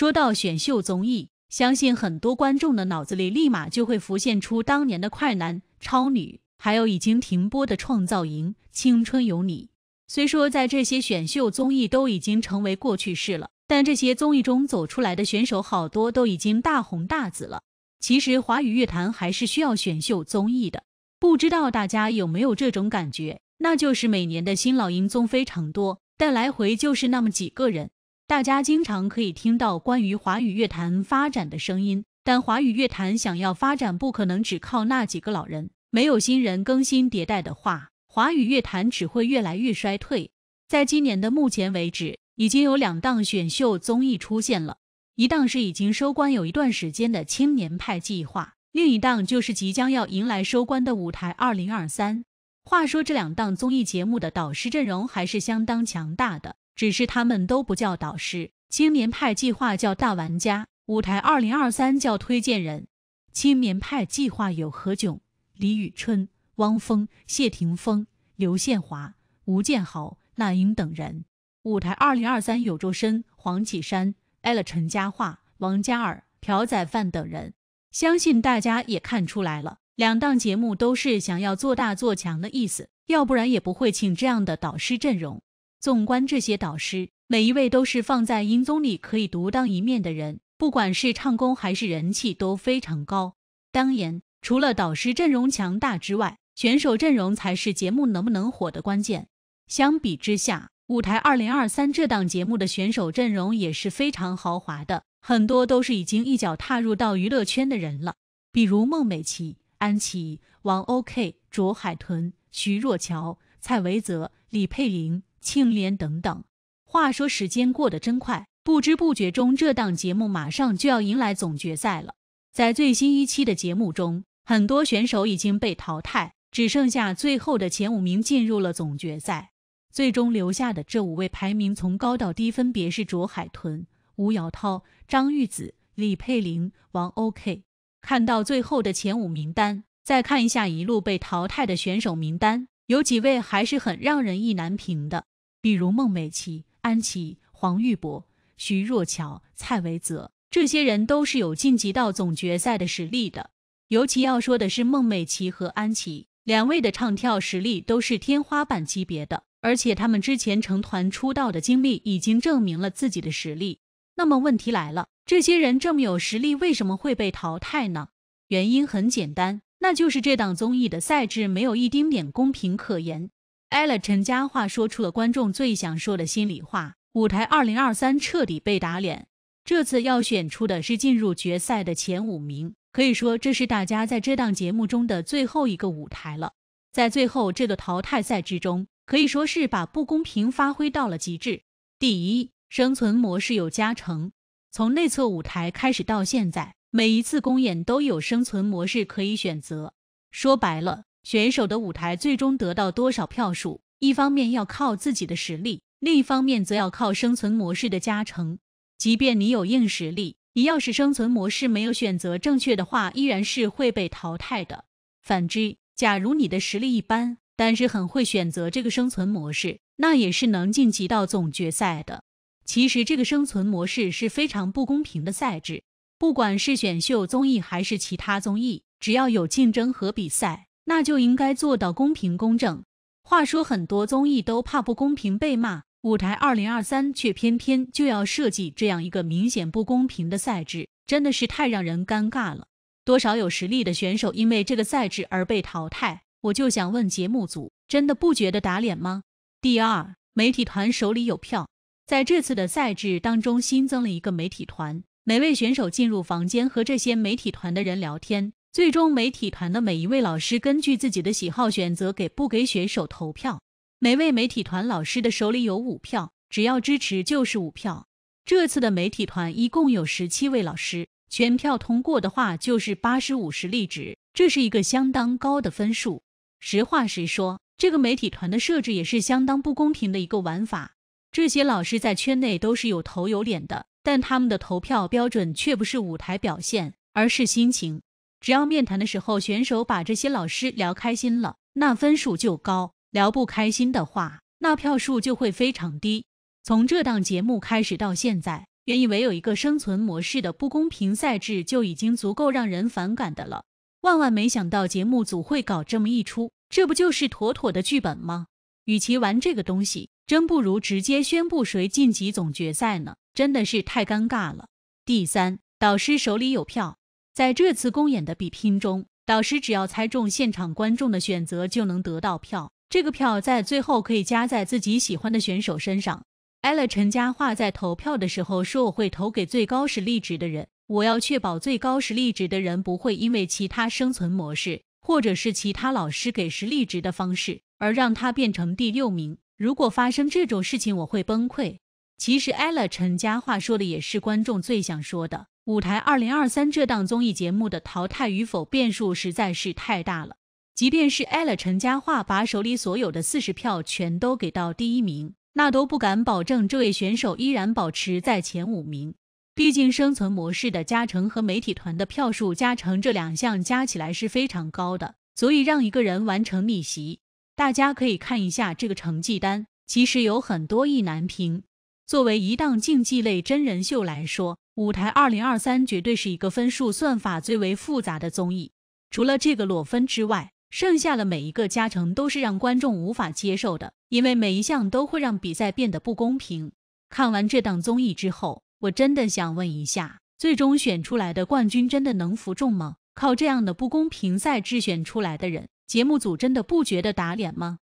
说到选秀综艺，相信很多观众的脑子里立马就会浮现出当年的《快男》《超女》，还有已经停播的《创造营》《青春有你》。虽说在这些选秀综艺都已经成为过去式了，但这些综艺中走出来的选手好多都已经大红大紫了。其实华语乐坛还是需要选秀综艺的，不知道大家有没有这种感觉？那就是每年的新老音综非常多，但来回就是那么几个人。大家经常可以听到关于华语乐坛发展的声音，但华语乐坛想要发展，不可能只靠那几个老人，没有新人更新迭代的话，华语乐坛只会越来越衰退。在今年的目前为止，已经有两档选秀综艺出现了，一档是已经收官有一段时间的《青年派计划》，另一档就是即将要迎来收官的《舞台二零二三》。话说这两档综艺节目的导师阵容还是相当强大的。只是他们都不叫导师，《青年派计划》叫大玩家，《舞台二零二三》叫推荐人。《青年派计划》有何炅、李宇春、汪峰、谢霆锋、刘宪华、吴建豪、那英等人，《舞台二零二三》有周深、黄绮珊、艾乐、陈嘉桦、王嘉尔、朴宰范等人。相信大家也看出来了，两档节目都是想要做大做强的意思，要不然也不会请这样的导师阵容。纵观这些导师，每一位都是放在音综里可以独当一面的人，不管是唱功还是人气都非常高。当然，除了导师阵容强大之外，选手阵容才是节目能不能火的关键。相比之下，《舞台2023》这档节目的选手阵容也是非常豪华的，很多都是已经一脚踏入到娱乐圈的人了，比如孟美岐、安琪、王 OK、卓海豚、徐若乔、蔡维泽、李佩玲。庆怜等等。话说时间过得真快，不知不觉中这档节目马上就要迎来总决赛了。在最新一期的节目中，很多选手已经被淘汰，只剩下最后的前五名进入了总决赛。最终留下的这五位排名从高到低分别是卓海豚、吴瑶涛、张玉子、李佩玲、王 OK。看到最后的前五名单，再看一下一路被淘汰的选手名单，有几位还是很让人意难平的。比如孟美岐、安琪、黄玉博、徐若乔、蔡维泽，这些人都是有晋级到总决赛的实力的。尤其要说的是孟美岐和安琪两位的唱跳实力都是天花板级别的，而且他们之前成团出道的经历已经证明了自己的实力。那么问题来了，这些人这么有实力，为什么会被淘汰呢？原因很简单，那就是这档综艺的赛制没有一丁点公平可言。艾乐陈嘉桦说出了观众最想说的心里话，舞台二零二三彻底被打脸。这次要选出的是进入决赛的前五名，可以说这是大家在这档节目中的最后一个舞台了。在最后这个淘汰赛之中，可以说是把不公平发挥到了极致。第一，生存模式有加成，从内测舞台开始到现在，每一次公演都有生存模式可以选择。说白了。选手的舞台最终得到多少票数，一方面要靠自己的实力，另一方面则要靠生存模式的加成。即便你有硬实力，你要是生存模式没有选择正确的话，依然是会被淘汰的。反之，假如你的实力一般，但是很会选择这个生存模式，那也是能晋级到总决赛的。其实这个生存模式是非常不公平的赛制，不管是选秀综艺还是其他综艺，只要有竞争和比赛。那就应该做到公平公正。话说，很多综艺都怕不公平被骂，舞台二零二三却偏偏就要设计这样一个明显不公平的赛制，真的是太让人尴尬了。多少有实力的选手因为这个赛制而被淘汰，我就想问节目组，真的不觉得打脸吗？第二，媒体团手里有票，在这次的赛制当中新增了一个媒体团，每位选手进入房间和这些媒体团的人聊天。最终，媒体团的每一位老师根据自己的喜好选择给不给选手投票。每位媒体团老师的手里有五票，只要支持就是五票。这次的媒体团一共有十七位老师，全票通过的话就是八十五十立值，这是一个相当高的分数。实话实说，这个媒体团的设置也是相当不公平的一个玩法。这些老师在圈内都是有头有脸的，但他们的投票标准却不是舞台表现，而是心情。只要面谈的时候，选手把这些老师聊开心了，那分数就高；聊不开心的话，那票数就会非常低。从这档节目开始到现在，原以为有一个生存模式的不公平赛制就已经足够让人反感的了，万万没想到节目组会搞这么一出，这不就是妥妥的剧本吗？与其玩这个东西，真不如直接宣布谁晋级总决赛呢？真的是太尴尬了。第三，导师手里有票。在这次公演的比拼中，导师只要猜中现场观众的选择，就能得到票。这个票在最后可以加在自己喜欢的选手身上。艾拉陈嘉桦在投票的时候说：“我会投给最高实力值的人，我要确保最高实力值的人不会因为其他生存模式，或者是其他老师给实力值的方式，而让他变成第六名。如果发生这种事情，我会崩溃。”其实艾拉陈嘉桦说的也是观众最想说的。舞台二零二三这档综艺节目的淘汰与否变数实在是太大了。即便是 l 了陈嘉桦把手里所有的四十票全都给到第一名，那都不敢保证这位选手依然保持在前五名。毕竟生存模式的加成和媒体团的票数加成这两项加起来是非常高的，足以让一个人完成逆袭。大家可以看一下这个成绩单，其实有很多意难平。作为一档竞技类真人秀来说，舞台二零二三绝对是一个分数算法最为复杂的综艺，除了这个裸分之外，剩下的每一个加成都是让观众无法接受的，因为每一项都会让比赛变得不公平。看完这档综艺之后，我真的想问一下，最终选出来的冠军真的能服众吗？靠这样的不公平赛制选出来的人，节目组真的不觉得打脸吗？